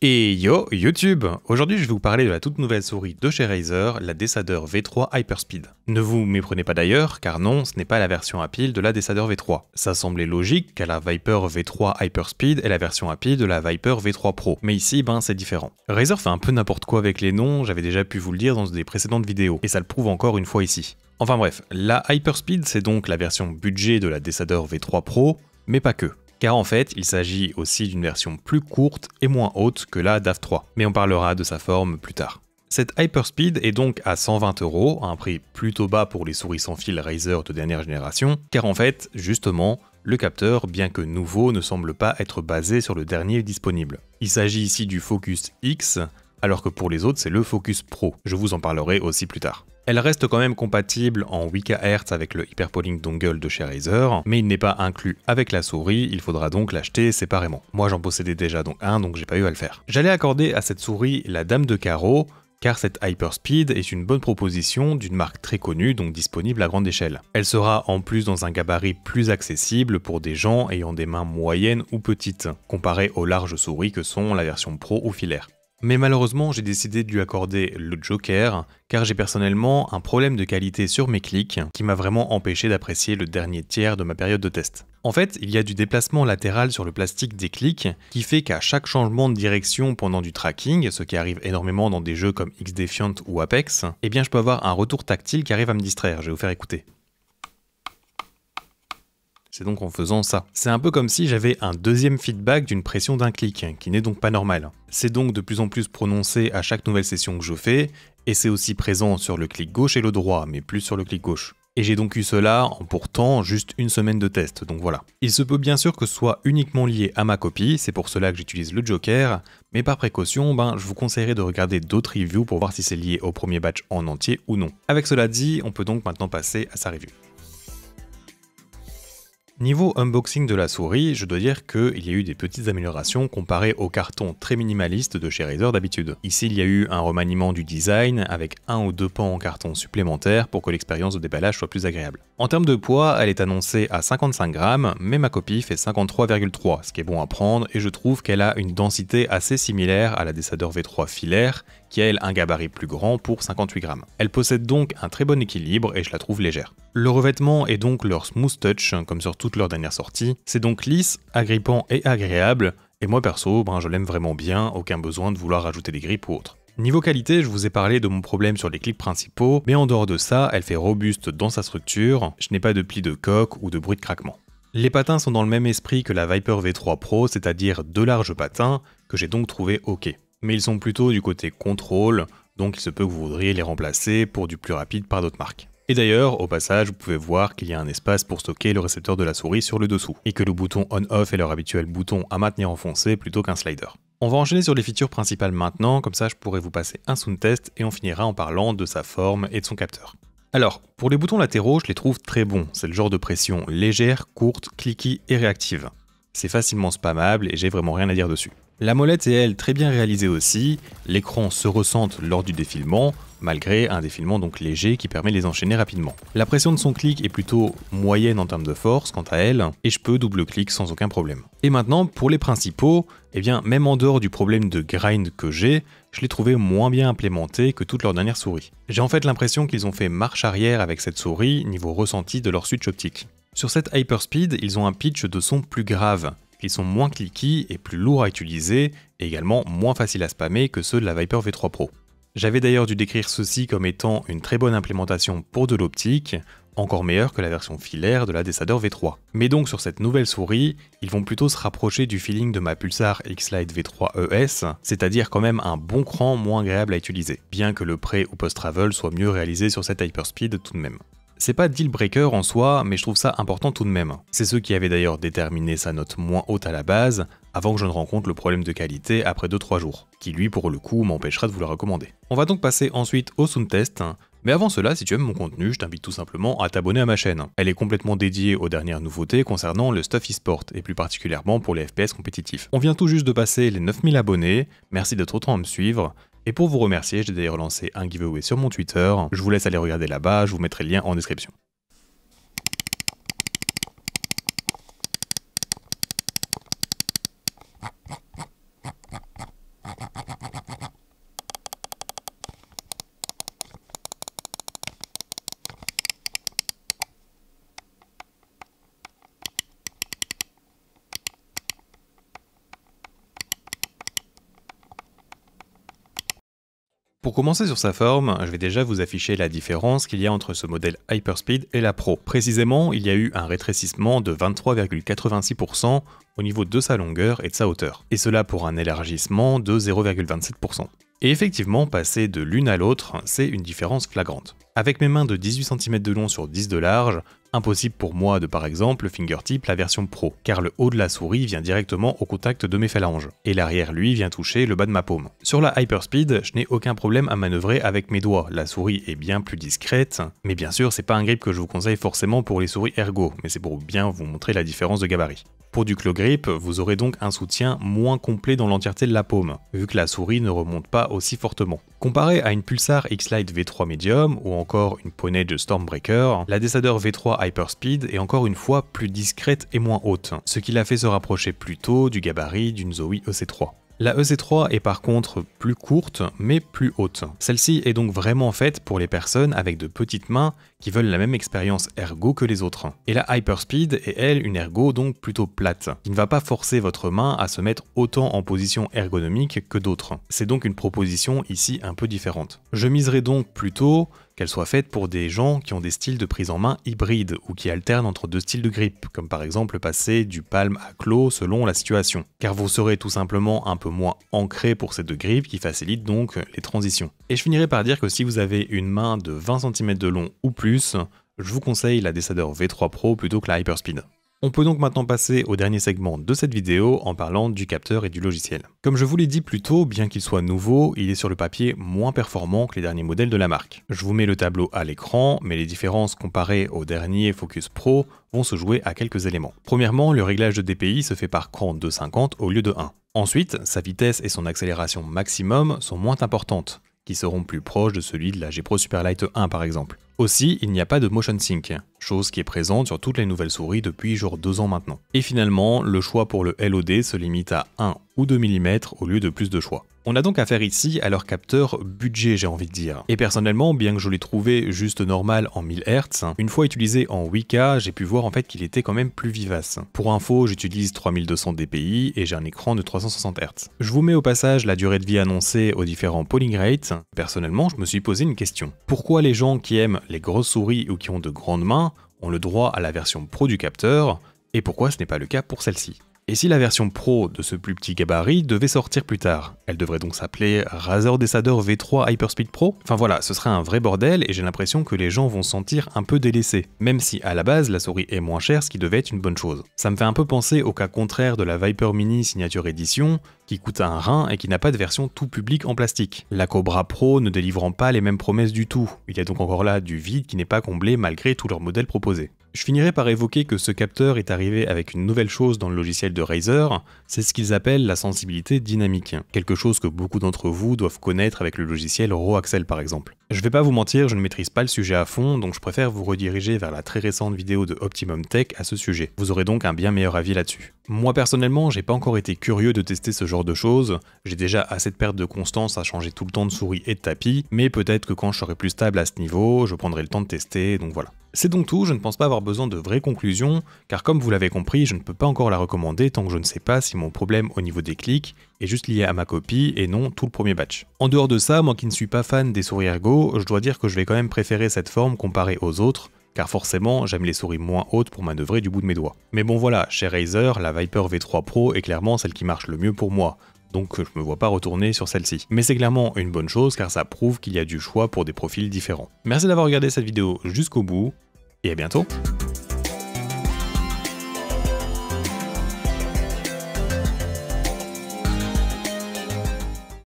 Et yo YouTube Aujourd'hui je vais vous parler de la toute nouvelle souris de chez Razer, la Dessader V3 Hyperspeed. Ne vous méprenez pas d'ailleurs, car non, ce n'est pas la version à pile de la Dessader V3. Ça semblait logique qu'à la Viper V3 Hyperspeed est la version à pile de la Viper V3 Pro, mais ici ben c'est différent. Razer fait un peu n'importe quoi avec les noms, j'avais déjà pu vous le dire dans des précédentes vidéos, et ça le prouve encore une fois ici. Enfin bref, la Hyperspeed c'est donc la version budget de la Dessader V3 Pro, mais pas que car en fait il s'agit aussi d'une version plus courte et moins haute que la DAF 3, mais on parlera de sa forme plus tard. Cette Hyperspeed est donc à 120 un prix plutôt bas pour les souris sans fil Razer de dernière génération, car en fait, justement, le capteur, bien que nouveau, ne semble pas être basé sur le dernier disponible. Il s'agit ici du Focus X, alors que pour les autres c'est le Focus Pro, je vous en parlerai aussi plus tard. Elle reste quand même compatible en 8KHz avec le HyperPolling Dongle de chez Razer, mais il n'est pas inclus avec la souris, il faudra donc l'acheter séparément. Moi j'en possédais déjà donc un, donc j'ai pas eu à le faire. J'allais accorder à cette souris la dame de carreau, car cette Hyperspeed est une bonne proposition d'une marque très connue donc disponible à grande échelle. Elle sera en plus dans un gabarit plus accessible pour des gens ayant des mains moyennes ou petites, comparé aux larges souris que sont la version pro ou filaire. Mais malheureusement, j'ai décidé de lui accorder le Joker, car j'ai personnellement un problème de qualité sur mes clics qui m'a vraiment empêché d'apprécier le dernier tiers de ma période de test. En fait, il y a du déplacement latéral sur le plastique des clics qui fait qu'à chaque changement de direction pendant du tracking, ce qui arrive énormément dans des jeux comme X-Defiant ou Apex, eh bien je peux avoir un retour tactile qui arrive à me distraire, je vais vous faire écouter. C'est donc en faisant ça. C'est un peu comme si j'avais un deuxième feedback d'une pression d'un clic, qui n'est donc pas normal. C'est donc de plus en plus prononcé à chaque nouvelle session que je fais, et c'est aussi présent sur le clic gauche et le droit, mais plus sur le clic gauche. Et j'ai donc eu cela en pourtant juste une semaine de test, donc voilà. Il se peut bien sûr que ce soit uniquement lié à ma copie, c'est pour cela que j'utilise le Joker, mais par précaution, ben, je vous conseillerais de regarder d'autres reviews pour voir si c'est lié au premier batch en entier ou non. Avec cela dit, on peut donc maintenant passer à sa review. Niveau unboxing de la souris, je dois dire qu'il y a eu des petites améliorations comparées au carton très minimaliste de chez Razer d'habitude. Ici, il y a eu un remaniement du design avec un ou deux pans en carton supplémentaires pour que l'expérience de déballage soit plus agréable. En termes de poids, elle est annoncée à 55 grammes, mais ma copie fait 53,3, ce qui est bon à prendre et je trouve qu'elle a une densité assez similaire à la Dessador V3 filaire qui a elle un gabarit plus grand pour 58 grammes. Elle possède donc un très bon équilibre et je la trouve légère. Le revêtement est donc leur smooth touch, hein, comme sur toutes leurs dernières sorties. C'est donc lisse, agrippant et agréable, et moi perso, ben, je l'aime vraiment bien, aucun besoin de vouloir rajouter des grippes ou autre. Niveau qualité, je vous ai parlé de mon problème sur les clips principaux, mais en dehors de ça, elle fait robuste dans sa structure, je n'ai pas de plis de coque ou de bruit de craquement. Les patins sont dans le même esprit que la Viper V3 Pro, c'est-à-dire deux larges patins, que j'ai donc trouvé ok mais ils sont plutôt du côté contrôle, donc il se peut que vous voudriez les remplacer pour du plus rapide par d'autres marques. Et d'ailleurs, au passage, vous pouvez voir qu'il y a un espace pour stocker le récepteur de la souris sur le dessous, et que le bouton on-off est leur habituel bouton à maintenir enfoncé plutôt qu'un slider. On va enchaîner sur les features principales maintenant, comme ça je pourrai vous passer un sound test et on finira en parlant de sa forme et de son capteur. Alors, pour les boutons latéraux, je les trouve très bons, c'est le genre de pression légère, courte, cliquée et réactive. C'est facilement spammable et j'ai vraiment rien à dire dessus. La molette est elle très bien réalisée aussi, l'écran se ressentent lors du défilement, malgré un défilement donc léger qui permet de les enchaîner rapidement. La pression de son clic est plutôt moyenne en termes de force quant à elle, et je peux double-clic sans aucun problème. Et maintenant, pour les principaux, eh bien même en dehors du problème de grind que j'ai, je l'ai trouvé moins bien implémenté que toutes leurs dernières souris. J'ai en fait l'impression qu'ils ont fait marche arrière avec cette souris niveau ressenti de leur switch optique. Sur cette hyperspeed, ils ont un pitch de son plus grave, ils sont moins cliqués et plus lourds à utiliser, et également moins faciles à spammer que ceux de la Viper V3 Pro. J'avais d'ailleurs dû décrire ceci comme étant une très bonne implémentation pour de l'optique, encore meilleure que la version filaire de la Desador V3. Mais donc sur cette nouvelle souris, ils vont plutôt se rapprocher du feeling de ma Pulsar X-Lite V3 ES, c'est-à-dire quand même un bon cran moins agréable à utiliser, bien que le pré ou post-travel soit mieux réalisé sur cette Hyperspeed tout de même. C'est pas deal breaker en soi, mais je trouve ça important tout de même. C'est ce qui avait d'ailleurs déterminé sa note moins haute à la base, avant que je ne rencontre le problème de qualité après 2-3 jours, qui lui pour le coup m'empêchera de vous le recommander. On va donc passer ensuite au sound test, mais avant cela, si tu aimes mon contenu, je t'invite tout simplement à t'abonner à ma chaîne. Elle est complètement dédiée aux dernières nouveautés concernant le stuff e-sport, et plus particulièrement pour les FPS compétitifs. On vient tout juste de passer les 9000 abonnés, merci d'être autant à me suivre, et pour vous remercier, j'ai d'ailleurs lancé un giveaway sur mon Twitter. Je vous laisse aller regarder là-bas, je vous mettrai le lien en description. Pour commencer sur sa forme, je vais déjà vous afficher la différence qu'il y a entre ce modèle Hyperspeed et la Pro. Précisément, il y a eu un rétrécissement de 23,86% au niveau de sa longueur et de sa hauteur, et cela pour un élargissement de 0,27%. Et effectivement, passer de l'une à l'autre, c'est une différence flagrante. Avec mes mains de 18 cm de long sur 10 de large, Impossible pour moi de par exemple fingertip la version pro, car le haut de la souris vient directement au contact de mes phalanges, et l'arrière lui vient toucher le bas de ma paume. Sur la hyperspeed, je n'ai aucun problème à manœuvrer avec mes doigts, la souris est bien plus discrète, mais bien sûr c'est pas un grip que je vous conseille forcément pour les souris ergo, mais c'est pour bien vous montrer la différence de gabarit. Pour du claw grip, vous aurez donc un soutien moins complet dans l'entièreté de la paume, vu que la souris ne remonte pas aussi fortement. Comparée à une Pulsar X-Lite V3 Medium ou encore une Poney de Stormbreaker, la Desader V3 Hyperspeed est encore une fois plus discrète et moins haute, ce qui l'a fait se rapprocher plutôt du gabarit d'une Zoe EC3. La EC3 est par contre plus courte mais plus haute. Celle-ci est donc vraiment faite pour les personnes avec de petites mains qui veulent la même expérience ergo que les autres. Et la Hyperspeed est elle une ergo donc plutôt plate, qui ne va pas forcer votre main à se mettre autant en position ergonomique que d'autres. C'est donc une proposition ici un peu différente. Je miserai donc plutôt qu'elle soit faite pour des gens qui ont des styles de prise en main hybrides ou qui alternent entre deux styles de grippe, comme par exemple passer du palme à clos selon la situation, car vous serez tout simplement un peu moins ancré pour ces deux grippes qui facilitent donc les transitions. Et je finirai par dire que si vous avez une main de 20 cm de long ou plus, plus, je vous conseille la Dessader V3 Pro plutôt que la Hyperspeed. On peut donc maintenant passer au dernier segment de cette vidéo en parlant du capteur et du logiciel. Comme je vous l'ai dit plus tôt, bien qu'il soit nouveau, il est sur le papier moins performant que les derniers modèles de la marque. Je vous mets le tableau à l'écran, mais les différences comparées au dernier Focus Pro vont se jouer à quelques éléments. Premièrement, le réglage de DPI se fait par cran de au lieu de 1. Ensuite, sa vitesse et son accélération maximum sont moins importantes qui seront plus proches de celui de la G Pro Superlight 1 par exemple. Aussi, il n'y a pas de motion sync, chose qui est présente sur toutes les nouvelles souris depuis genre 2 ans maintenant. Et finalement, le choix pour le LOD se limite à 1 ou 2 mm au lieu de plus de choix. On a donc affaire ici à leur capteur budget, j'ai envie de dire. Et personnellement, bien que je l'ai trouvé juste normal en 1000 Hz, une fois utilisé en 8K, j'ai pu voir en fait qu'il était quand même plus vivace. Pour info, j'utilise 3200 dpi et j'ai un écran de 360 Hz. Je vous mets au passage la durée de vie annoncée aux différents polling rates. Personnellement, je me suis posé une question. Pourquoi les gens qui aiment les grosses souris ou qui ont de grandes mains ont le droit à la version pro du capteur et pourquoi ce n'est pas le cas pour celle-ci. Et si la version Pro de ce plus petit gabarit devait sortir plus tard Elle devrait donc s'appeler Razer Dessador V3 Hyperspeed Pro Enfin voilà, ce serait un vrai bordel et j'ai l'impression que les gens vont se sentir un peu délaissés, même si à la base la souris est moins chère, ce qui devait être une bonne chose. Ça me fait un peu penser au cas contraire de la Viper Mini Signature Edition, qui coûte un rein et qui n'a pas de version tout public en plastique. La Cobra Pro ne délivrant pas les mêmes promesses du tout, il y a donc encore là du vide qui n'est pas comblé malgré tous leurs modèles proposés. Je finirai par évoquer que ce capteur est arrivé avec une nouvelle chose dans le logiciel de Razer, c'est ce qu'ils appellent la sensibilité dynamique, quelque chose que beaucoup d'entre vous doivent connaître avec le logiciel Roaxel par exemple. Je vais pas vous mentir, je ne maîtrise pas le sujet à fond, donc je préfère vous rediriger vers la très récente vidéo de Optimum Tech à ce sujet. Vous aurez donc un bien meilleur avis là-dessus. Moi personnellement, j'ai pas encore été curieux de tester ce genre de choses, j'ai déjà assez de perte de constance à changer tout le temps de souris et de tapis, mais peut-être que quand je serai plus stable à ce niveau, je prendrai le temps de tester, donc voilà. C'est donc tout, je ne pense pas avoir besoin de vraies conclusions, car comme vous l'avez compris, je ne peux pas encore la recommander tant que je ne sais pas si mon problème au niveau des clics est juste lié à ma copie et non tout le premier batch. En dehors de ça, moi qui ne suis pas fan des souris ergo, je dois dire que je vais quand même préférer cette forme comparée aux autres, car forcément j'aime les souris moins hautes pour manœuvrer du bout de mes doigts. Mais bon voilà, chez Razer, la Viper V3 Pro est clairement celle qui marche le mieux pour moi, donc je me vois pas retourner sur celle-ci. Mais c'est clairement une bonne chose car ça prouve qu'il y a du choix pour des profils différents. Merci d'avoir regardé cette vidéo jusqu'au bout, et à bientôt